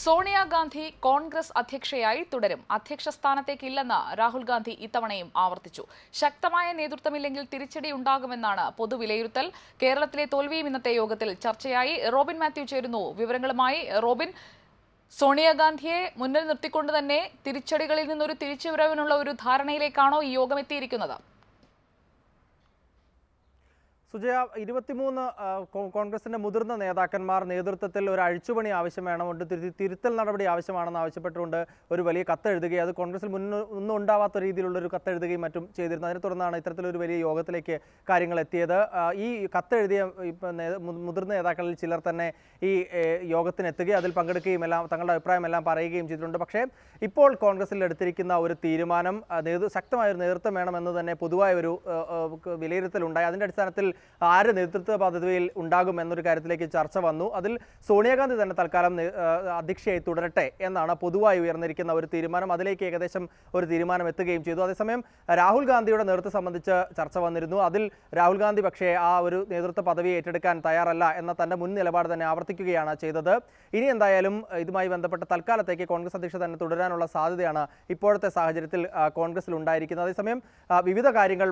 സോണിയാഗാന്ധി കോൺഗ്രസ് അധ്യക്ഷയായി തുടരും അധ്യക്ഷ സ്ഥാനത്തേക്കില്ലെന്ന് രാഹുൽ ഗാന്ധി ഇത്തവണയും ആവർത്തിച്ചു ശക്തമായ നേതൃത്വമില്ലെങ്കിൽ തിരിച്ചടി ഉണ്ടാകുമെന്നാണ് പൊതുവിലയിരുത്തൽ കേരളത്തിലെ തോൽവിയും ഇന്നത്തെ യോഗത്തിൽ ചർച്ചയായി റോബിൻ മാത്യു ചേരുന്നു വിവരങ്ങളുമായി റോബിൻ സോണിയാഗാന്ധിയെ മുന്നിൽ നിർത്തിക്കൊണ്ട് തന്നെ തിരിച്ചടികളിൽ നിന്നൊരു തിരിച്ചുവരവിനുള്ള ഒരു ധാരണയിലേക്കാണോ ഈ യോഗം എത്തിയിരിക്കുന്നത് സുജയ ഇരുപത്തിമൂന്ന് കോൺഗ്രസിന്റെ മുതിർന്ന നേതാക്കന്മാർ നേതൃത്വത്തിൽ ഒരു അഴിച്ചുപണി ആവശ്യം വേണമുണ്ട് തിരുത്തൽ നടപടി ആവശ്യമാണെന്ന് ആവശ്യപ്പെട്ടുകൊണ്ട് ഒരു വലിയ എഴുതുകയും അത് കോൺഗ്രസിൽ മുന്നൊന്നും ഉണ്ടാവാത്ത രീതിയിലുള്ള ഒരു കത്തെഴുതുകയും മറ്റും ചെയ്തിരുന്നു അതിനെ തുടർന്നാണ് ഇത്തരത്തിലൊരു വലിയ യോഗത്തിലേക്ക് കാര്യങ്ങൾ എത്തിയത് ഈ കത്തെഴുതിയ മുതിർന്ന നേതാക്കളിൽ ചിലർ തന്നെ ഈ യോഗത്തിനെത്തുകയും അതിൽ പങ്കെടുക്കുകയും എല്ലാം തങ്ങളുടെ അഭിപ്രായം എല്ലാം പറയുകയും ചെയ്തിട്ടുണ്ട് പക്ഷേ ഇപ്പോൾ കോൺഗ്രസിൽ എടുത്തിരിക്കുന്ന ഒരു തീരുമാനം ശക്തമായ ഒരു നേതൃത്വം വേണമെന്ന് തന്നെ പൊതുവായ ഒരു വിലയിരുത്തലുണ്ടായി അതിൻ്റെ അടിസ്ഥാനത്തിൽ ആര് നേതൃത്വ പദവിയിൽ ഉണ്ടാകും എന്നൊരു കാര്യത്തിലേക്ക് ചർച്ച വന്നു അതിൽ സോണിയാഗാന്ധി തന്നെ തൽക്കാലം അധ്യക്ഷയായി തുടരട്ടെ എന്നാണ് പൊതുവായി ഉയർന്നിരിക്കുന്ന ഒരു തീരുമാനം അതിലേക്ക് ഏകദേശം ഒരു തീരുമാനം എത്തുകയും ചെയ്തു അതേസമയം രാഹുൽ ഗാന്ധിയുടെ നേതൃത്വം സംബന്ധിച്ച് ചർച്ച വന്നിരുന്നു അതിൽ രാഹുൽ ഗാന്ധി പക്ഷേ ആ ഒരു നേതൃത്വ പദവി ഏറ്റെടുക്കാൻ തയ്യാറല്ല എന്ന തന്റെ മുൻ നിലപാട് തന്നെ ആവർത്തിക്കുകയാണ് ചെയ്തത് ഇനി എന്തായാലും ഇതുമായി ബന്ധപ്പെട്ട തൽക്കാലത്തേക്ക് കോൺഗ്രസ് അധ്യക്ഷ തന്നെ തുടരാനുള്ള സാധ്യതയാണ് ഇപ്പോഴത്തെ സാഹചര്യത്തിൽ കോൺഗ്രസിൽ ഉണ്ടായിരിക്കുന്നത് അതേസമയം വിവിധ കാര്യങ്ങൾ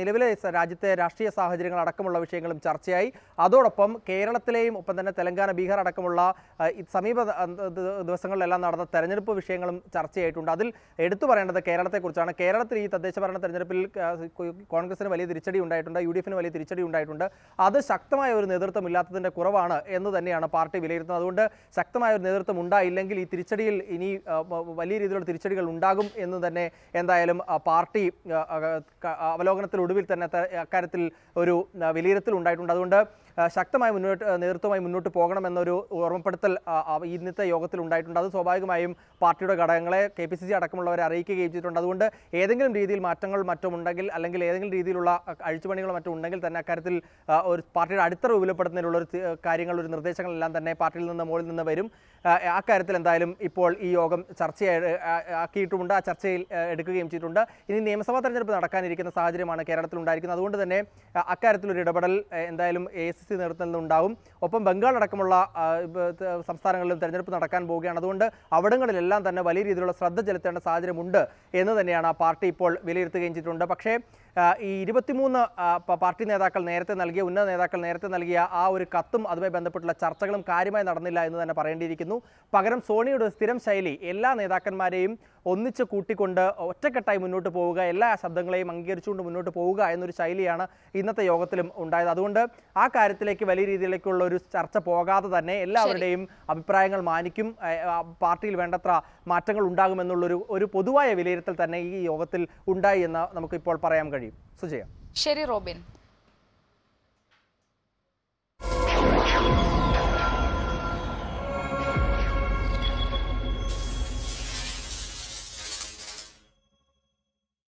നിലവിലെ രാജ്യത്തെ രാഷ്ട്രീയ സാഹചര്യം സാഹചര്യങ്ങൾ അടക്കമുള്ള വിഷയങ്ങളും ചർച്ചയായി അതോടൊപ്പം കേരളത്തിലെയും ഒപ്പം തന്നെ തെലങ്കാന ബീഹാർ അടക്കമുള്ള സമീപ ദിവസങ്ങളിലെല്ലാം നടന്ന തെരഞ്ഞെടുപ്പ് വിഷയങ്ങളും ചർച്ചയായിട്ടുണ്ട് അതിൽ എടുത്തു പറയേണ്ടത് കേരളത്തെക്കുറിച്ചാണ് കേരളത്തിൽ ഈ തദ്ദേശ ഭരണ തെരഞ്ഞെടുപ്പിൽ കോൺഗ്രസിന് വലിയ തിരിച്ചടി ഉണ്ടായിട്ടുണ്ട് യു ഡി എഫിന് വലിയ തിരിച്ചടി ഉണ്ടായിട്ടുണ്ട് അത് ശക്തമായ ഒരു നേതൃത്വം ഇല്ലാത്തതിൻ്റെ കുറവാണ് എന്ന് തന്നെയാണ് പാർട്ടി വിലയിരുത്തുന്നത് അതുകൊണ്ട് ശക്തമായ ഒരു നേതൃത്വം ഉണ്ടായില്ലെങ്കിൽ ഈ തിരിച്ചടിയിൽ ഇനി വലിയ രീതിയിലുള്ള തിരിച്ചടികൾ ഉണ്ടാകും എന്ന് തന്നെ എന്തായാലും പാർട്ടി ഒടുവിൽ തന്നെ അക്കാര്യത്തിൽ ഒരു വിലയിരുത്തൽ ഉണ്ടായിട്ടുണ്ട് അതുകൊണ്ട് ശക്തമായി മുന്നോട്ട് നേതൃത്വമായി മുന്നോട്ട് പോകണമെന്നൊരു ഓർമ്മപ്പെടുത്തൽ ഇന്നത്തെ യോഗത്തിൽ ഉണ്ടായിട്ടുണ്ട് അത് സ്വാഭാവികമായും പാർട്ടിയുടെ ഘടകങ്ങളെ കെ പി സി സി അടക്കമുള്ളവരെ അറിയിക്കുകയും ചെയ്തിട്ടുണ്ട് അതുകൊണ്ട് ഏതെങ്കിലും രീതിയിൽ മാറ്റങ്ങൾ മറ്റും ഉണ്ടെങ്കിൽ അല്ലെങ്കിൽ ഏതെങ്കിലും രീതിയിലുള്ള അഴിച്ചുപണികളോ മറ്റും ഉണ്ടെങ്കിൽ തന്നെ അക്കാര്യത്തിൽ ഒരു പാർട്ടിയുടെ അടിത്തറ വിപുലപ്പെടുത്തുന്നതിനുള്ള ഒരു കാര്യങ്ങൾ ഒരു നിർദ്ദേശങ്ങളെല്ലാം തന്നെ പാർട്ടിയിൽ നിന്ന് മുകളിൽ നിന്ന് വരും അക്കാര്യത്തിൽ എന്തായാലും ഇപ്പോൾ ഈ യോഗം ചർച്ച ആക്കിയിട്ടുമുണ്ട് ആ ചർച്ചയിൽ എടുക്കുകയും ചെയ്തിട്ടുണ്ട് ഇനി നിയമസഭാ തെരഞ്ഞെടുപ്പ് നടക്കാനിരിക്കുന്ന സാഹചര്യമാണ് കേരളത്തിൽ ഉണ്ടായിരിക്കുന്നത് അതുകൊണ്ട് തന്നെ അക്കാര്യത്തിൽ ഒരു ഇടപെടൽ എന്തായാലും എ എസ് സി നേതൃത്വത്തിൽ നിന്നുണ്ടാവും ഒപ്പം ബംഗാൾ അടക്കമുള്ള സംസ്ഥാനങ്ങളിലും തെരഞ്ഞെടുപ്പ് നടക്കാൻ പോവുകയാണ് അതുകൊണ്ട് അവിടങ്ങളിലെല്ലാം തന്നെ വലിയ രീതിയിലുള്ള ശ്രദ്ധ ചെലുത്തേണ്ട സാഹചര്യമുണ്ട് എന്ന് തന്നെയാണ് ആ പാർട്ടി ഇപ്പോൾ വിലയിരുത്തുകയും ചെയ്തിട്ടുണ്ട് പക്ഷേ ഈ ഇരുപത്തിമൂന്ന് പാർട്ടി നേതാക്കൾ നേരത്തെ നൽകിയ ഉന്നത നേതാക്കൾ നേരത്തെ നൽകിയ ആ ഒരു കത്തും അതുമായി ബന്ധപ്പെട്ടുള്ള ചർച്ചകളും കാര്യമായി നടന്നില്ല എന്ന് തന്നെ പറയേണ്ടിയിരിക്കുന്നു പകരം സോണിയുടെ സ്ഥിരം ശൈലി എല്ലാ നേതാക്കന്മാരെയും ഒന്നിച്ച് കൂട്ടിക്കൊണ്ട് ഒറ്റക്കെട്ടായി മുന്നോട്ട് പോവുക എല്ലാ ശബ്ദങ്ങളെയും അംഗീകരിച്ചുകൊണ്ട് മുന്നോട്ട് പോവുക എന്നൊരു ശൈലിയാണ് ഇന്നത്തെ യോഗത്തിലും ഉണ്ടായത് അതുകൊണ്ട് ആ കാര്യത്തിലേക്ക് വലിയ രീതിയിലേക്കുള്ള ഒരു ചർച്ച പോകാതെ തന്നെ എല്ലാവരുടെയും അഭിപ്രായങ്ങൾ മാനിക്കും പാർട്ടിയിൽ വേണ്ടത്ര മാറ്റങ്ങൾ ഉണ്ടാകുമെന്നുള്ളൊരു ഒരു പൊതുവായ വിലയിരുത്തൽ തന്നെ ഈ യോഗത്തിൽ ഉണ്ടായി എന്ന് നമുക്കിപ്പോൾ പറയാൻ കഴിയും സുജയ ശരി റോബിൻ